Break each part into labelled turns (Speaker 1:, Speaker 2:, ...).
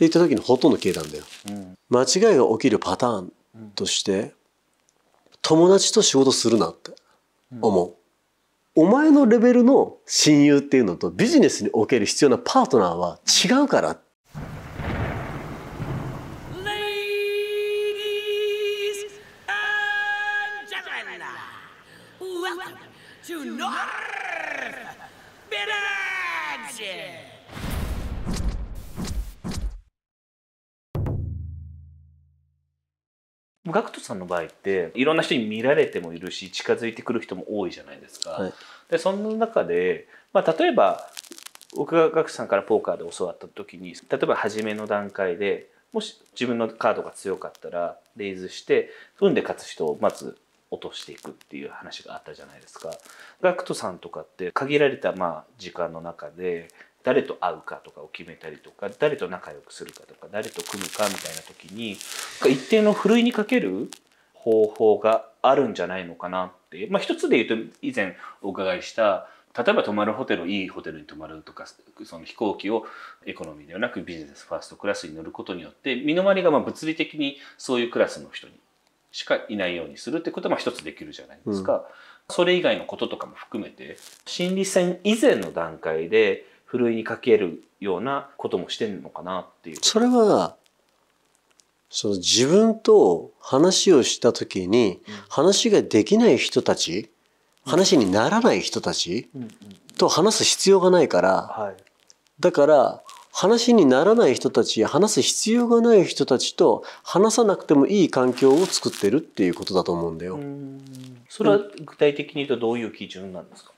Speaker 1: って言った時にほとんど消えたんだよ、うん、間違いが起きるパターンとして、友達と仕事するなって思う、お前のレベルの親友っていうのとビジネスにおける必要なパートナーは違うから
Speaker 2: ガクトさんの場合っていろんな人に見られてもいるし近づいてくる人も多いじゃないですか。はい、でそんな中で、まあ、例えば僕がガクさんからポーカーで教わった時に例えば初めの段階でもし自分のカードが強かったらレイズして運で勝つ人をまず落としていくっていう話があったじゃないですか。ガクトさんとかって限られたまあ時間の中で誰と会うかとかを決めたりとか誰と仲良くするかとか誰と組むかみたいな時に一定のふるいにかける方法があるんじゃないのかなって、まあ、一つで言うと以前お伺いした例えば泊まるホテルをいいホテルに泊まるとかその飛行機をエコノミーではなくビジネスファーストクラスに乗ることによって身の回りがまあ物理的にそういうクラスの人にしかいないようにするってことも一つできるじゃないですか、うん、それ以外のこととかも含めて心理戦以前の段階でふるいにかけるようなこともしてるのかなって
Speaker 1: いう。それはその自分と話をした時に、話ができない人たち、話にならない人たちと話す必要がないから、だから話にならない人たち話す必要がない人たちと話さなくてもいい環境を作ってるっていうことだと思うんだよ。
Speaker 2: それは具体的に言うとどういう基準なんですか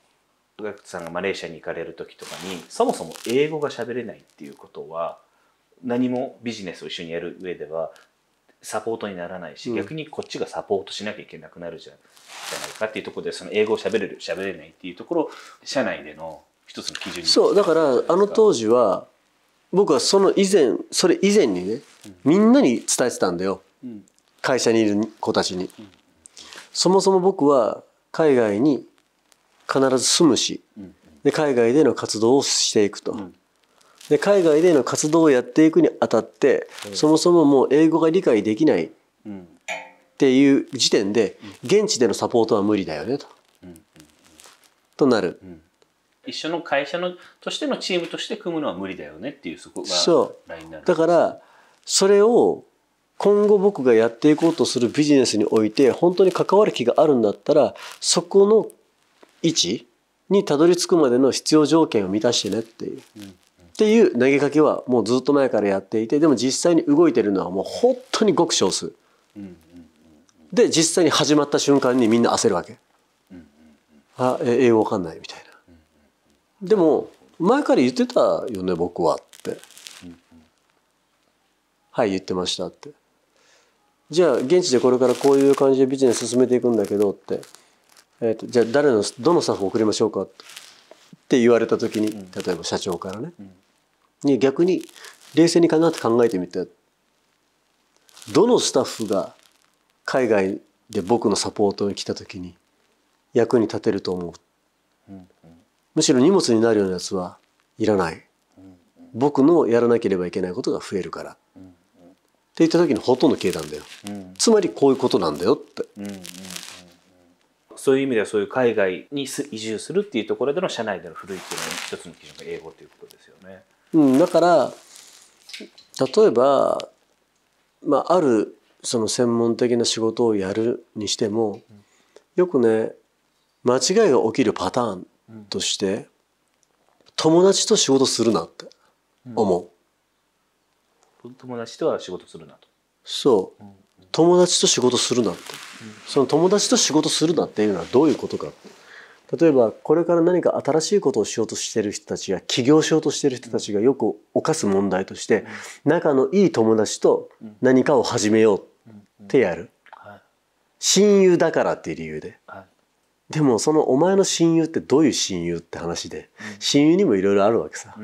Speaker 2: ガクさんがマレーシアに行かれる時とかにそもそも英語が喋れないっていうことは何もビジネスを一緒にやる上ではサポートにならないし、うん、逆にこっちがサポートしなきゃいけなくなるじゃないかっていうところでその英語をしゃべれるしゃべれないっていうところ社内での
Speaker 1: 一つの基準そうだからあの当時は僕はその以前それ以前にね、うん、みんなに伝えてたんだよ、うん、会社にいる子たちに、そもそも僕は海外に必ず住むし、で海外での活動をしていくと。で海外での活動をやっていくにあたって、そもそももう英語が理解できないっていう時点で、現地でのサポートは無理だよねと。となる。
Speaker 2: 一緒の会社のとしてのチームとして組むのは無理だよねっていうそこが
Speaker 1: ラインになるだからそれを今後僕がやっていこうとするビジネスにおいて本当に関わる気があるんだったらそこの位置にたどり着くまでの必要条件を満たしてねっていう。うんっていう投げかけはもうずっと前からやっていてでも実際に動いてるのはもう本当にごく少数。で実際に始まった瞬間にみんな焦るわけ。あ英語わかんないみたいな。でも前から言ってたよね僕はって。はい言ってましたって。じゃあ現地でこれからこういう感じでビジネス進めていくんだけどって、えーと、じゃあ誰のどのスタッフを送りましょうかって言われた時に例えば社長からね、うんに逆に冷静に考えて考えてみてどのスタッフが海外で僕のサポートに来た時に役に立てると思う、むしろ荷物になるようなやつはいらない、僕のやらなければいけないことが増えるから、って言った時にほとんど消えたんだよ、つまりこういうことなんだよって、
Speaker 2: そういう意味ではそういう海外に移住するっていうところでの社内での古いっていうのは一つの基準が英語ということですよね。
Speaker 1: うん、だから例えば、まあ、あるその専門的な仕事をやるにしてもよくね間違いが起きるパターンとして、うん、友達と仕事するなって思う、
Speaker 2: うん、友達とは仕事するなと
Speaker 1: そう、うん、友達と仕事するなって、その友達と仕事するなっていうのはどういうことかって例えばこれから何か新しいことをしようとしてる人たちが起業しようとしてる人たちがよく犯す問題として仲のいい友達と何かを始めようってやる親友だからっていう理由で、はい、でもそのお前の親友ってどういう親友って話で、親友にもいろいろあるわけさ、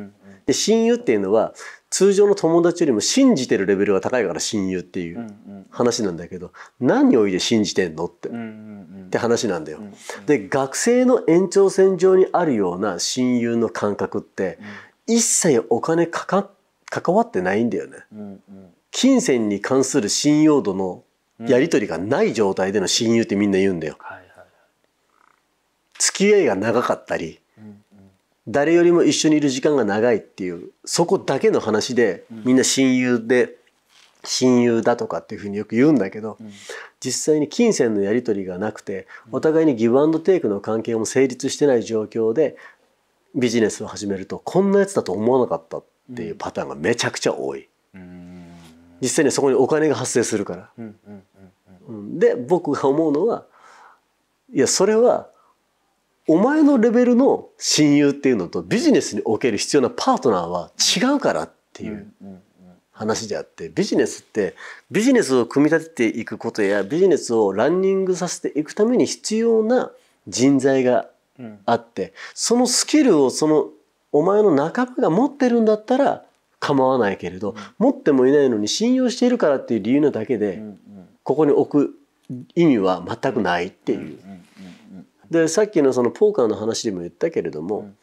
Speaker 1: で親友っていうのは通常の友達よりも信じてるレベルが高いから親友っていう話なんだけど、何をおいで信じてんのって、って話なんだよ。で学生の延長線上にあるような親友の感覚って、一切お金かか関わってないんだよね、金銭に関する信用度のやり取りがない状態での親友ってみんな言うんだよ。付き合いが長かったり、誰よりも一緒にいる時間が長いっていうそこだけの話でみんな親友で親友だとかっていうふうによく言うんだけど、実際に金銭のやり取りがなくてお互いにギブアンドテイクの関係も成立してない状況でビジネスを始めるとこんなやつだと思わなかったっていうパターンがめちゃくちゃ多い。実際にそこにお金が発生するから。で僕が思うのはいやそれはお前のレベルの親友っていうのとビジネスにおける必要なパートナーは違うからっていう話であってビジネスってビジネスを組み立てていくことやビジネスをランニングさせていくために必要な人材があってそのスキルをそのお前の仲間が持ってるんだったら構わないけれど持ってもいないのに信用しているからっていう理由なだけでここに置く意味は全くないっていう。でさっきのそのポーカーの話でも言ったけれども、うん、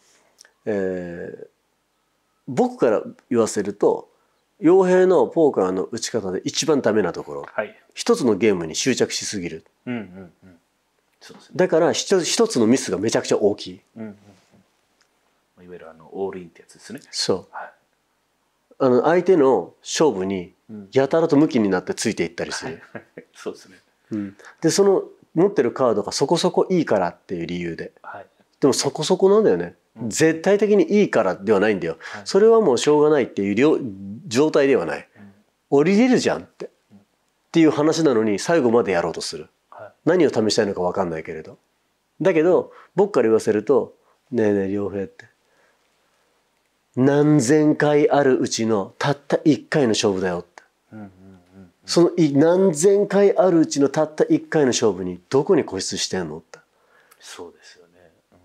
Speaker 1: えー、僕から言わせると傭兵のポーカーの打ち方で一番ダメなところ、はい、一つのゲームに執着しすぎる、うんうんうんすね、だから一つのミスがめちゃくちゃ大きい、うんうんうん、いわゆるあのオールインってやつですねそう、はい、あの相手の勝負にやたらと向きになってついていったりする、はい、そうですね、うん、でその持ってるカードがそこそこいいからっていう理由で、はい、でもそこそこなんだよね、うん、絶対的にいいからではないんだよ、はい、それはもうしょうがないっていう状態ではない、うん、降りれるじゃんって、うん、っていう話なのに最後までやろうとする、はい、何を試したいのか分かんないけれどだけど僕から言わせると「ねえねえ良平」って何千回あるうちのたった1回の勝負だよって。その何千回あるうちのたった1回の勝負にどこに固執してんのってそうですよね、うん、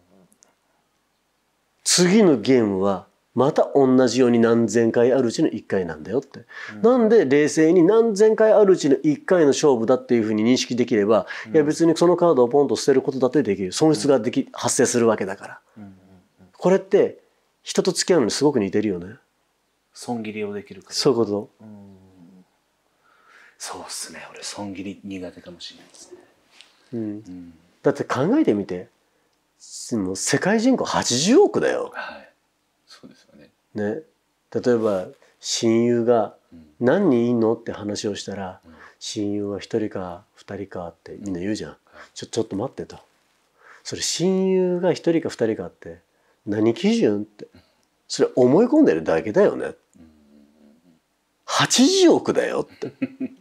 Speaker 1: 次のゲームはまた同じように何千回あるうちの1回なんだよって、うん、なんで冷静に何千回あるうちの1回の勝負だっていうふうに認識できれば、うん、いや別にそのカードをポンと捨てることだってできる損失ができ、発生するわけだから、これって人と付き合うのにすごく似てるよね損切りをできるそういうこと、うん
Speaker 2: そうっすね俺損切り苦手かもしれないですね、
Speaker 1: うん、うん、だって考えてみてもう世界人口80億だよ、はい、そうですよねね例えば親友が何人いんのって話をしたら、うん、親友は1人か2人かってみんな言うじゃん、うん、ちょちょっと待ってとそれ親友が1人か2人かって何基準ってそれ思い込んでるだけだよね、80億だよって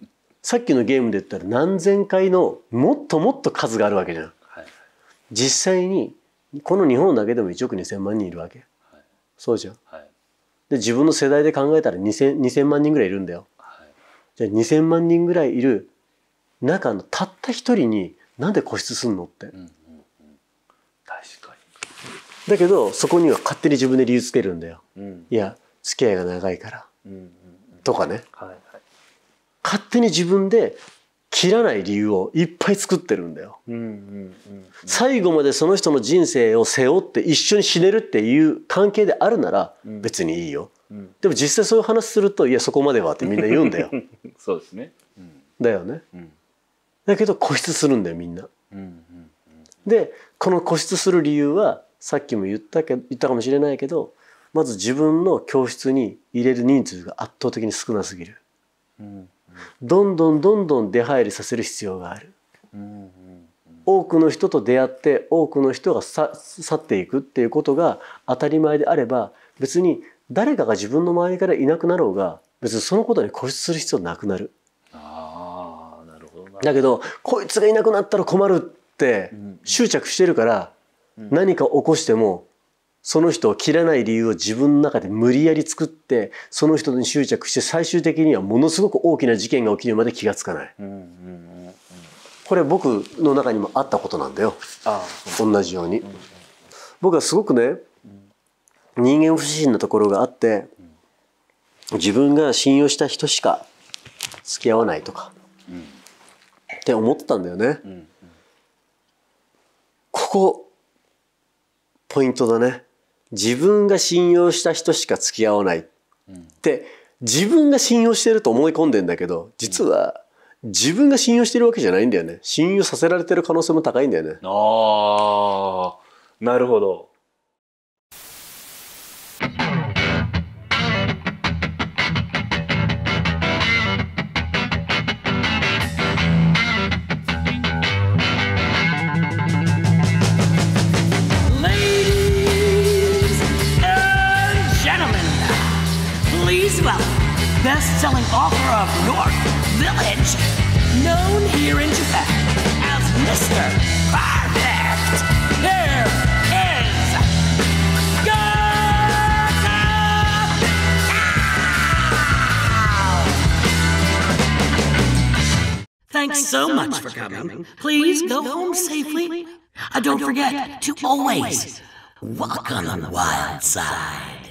Speaker 1: さっきのゲームで言ったら何千回のもっともっと数があるわけじゃん、はい、実際にこの日本だけでも1億2,000万人いるわけ、はい、そうじゃん、はい、で自分の世代で考えたら 2,000, 2万人ぐらいいるんだよ、じゃあ2,000万人ぐらいいる中のたった一人になんで固執すんのって、うんうんうん、確かにだけどそこには勝手に自分で理由つけるんだよ、うん、いや付き合いが長いから、うんうんうん、とかね、はい勝手に自分で切らない理由をいっぱい作ってるんだよ、うんうんうんうん、最後までその人の人生を背負って一緒に死ねるっていう関係であるなら別にいいよ、うんうん、でも実際そういう話するといやそこまではってみんな言うんだよ
Speaker 2: そうですね、うん、
Speaker 1: だよね、だけど固執するんだよみんな、うんうんうん、でこの固執する理由はさっきも言ったけ言ったかもしれないけどまず自分の教室に入れる人数が圧倒的に少なすぎる、うんどんどんどんどん出入りさせる必要がある。多くの人と出会って多くの人が去っていくっていうことが当たり前であれば別に誰かが自分の周りからいなくなろうが別にそのことに固執する必要なくなる。あなるほどだけどこいつがいなくなったら困るって執着してるから何か起こしてもその人を切らない理由を自分の中で無理やり作ってその人に執着して最終的にはものすごく大きな事件が起きるまで気が付かない、これ僕の中にもあったことなんだよ同じように、僕はすごくね人間不信なところがあって自分が信用した人しか付き合わないとか、って思ったんだよね、ここポイントだね自分が信用した人しか付き合わないって、自分が信用してると思い込んでんだけど実は自分が信用してるわけじゃないんだよね信用させられてる可能性も高いんだよね。
Speaker 2: あなるほど
Speaker 1: so much for coming.
Speaker 2: Please go home safely. Uh, don't forget
Speaker 1: to always walk on the
Speaker 2: wild side.